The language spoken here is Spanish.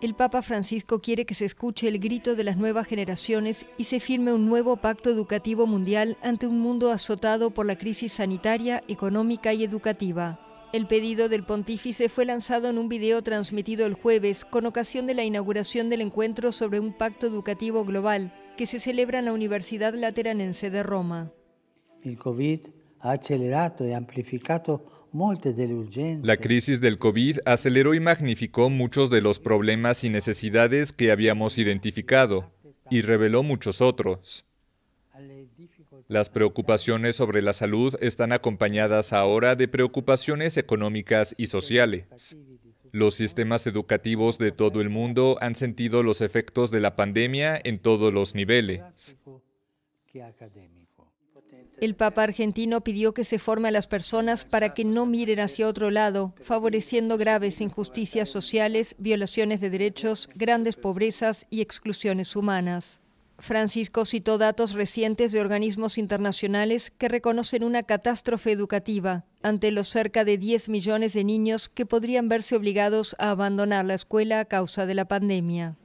El Papa Francisco quiere que se escuche el grito de las nuevas generaciones y se firme un nuevo pacto educativo mundial ante un mundo azotado por la crisis sanitaria, económica y educativa. El pedido del pontífice fue lanzado en un video transmitido el jueves con ocasión de la inauguración del encuentro sobre un pacto educativo global que se celebra en la Universidad Lateranense de Roma. El COVID la crisis del COVID aceleró y magnificó muchos de los problemas y necesidades que habíamos identificado y reveló muchos otros. Las preocupaciones sobre la salud están acompañadas ahora de preocupaciones económicas y sociales. Los sistemas educativos de todo el mundo han sentido los efectos de la pandemia en todos los niveles. El Papa argentino pidió que se forme a las personas para que no miren hacia otro lado, favoreciendo graves injusticias sociales, violaciones de derechos, grandes pobrezas y exclusiones humanas. Francisco citó datos recientes de organismos internacionales que reconocen una catástrofe educativa ante los cerca de 10 millones de niños que podrían verse obligados a abandonar la escuela a causa de la pandemia.